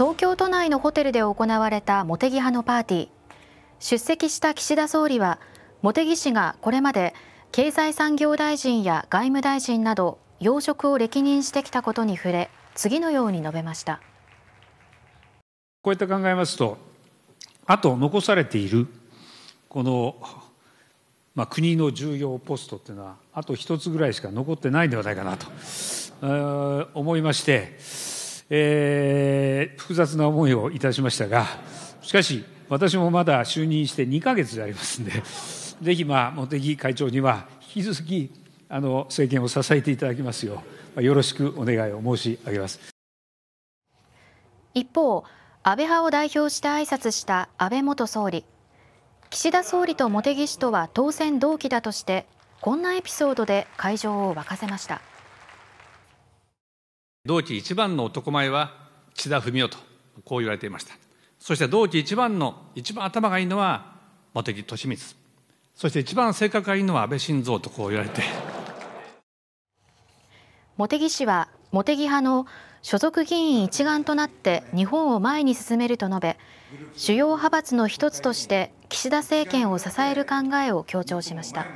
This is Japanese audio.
東京都内のホテルで行われた茂木派のパーティー出席した岸田総理は茂木氏がこれまで経済産業大臣や外務大臣など要職を歴任してきたことに触れ次のように述べましたこうやって考えますとあと残されているこの、まあ、国の重要ポストっていうのはあと一つぐらいしか残ってないんではないかなと思いましてえー、複雑な思いをいたしましたが、しかし、私もまだ就任して2か月でありますんで、ぜひ、まあ、茂木会長には、引き続きあの政権を支えていただきますよう、よろしくお願いを申し上げます。一方、安倍派を代表して挨拶した安倍元総理。岸田総理と茂木氏とは当選同期だとして、こんなエピソードで会場を沸かせました。同期一番の男前は岸田文雄とこう言われていましたそして同期一番の一番頭がいいのは茂木敏光そして一番性格がいいのは安倍晋三とこう言われて茂木氏は茂木派の所属議員一丸となって日本を前に進めると述べ主要派閥の一つとして岸田政権を支える考えを強調しました。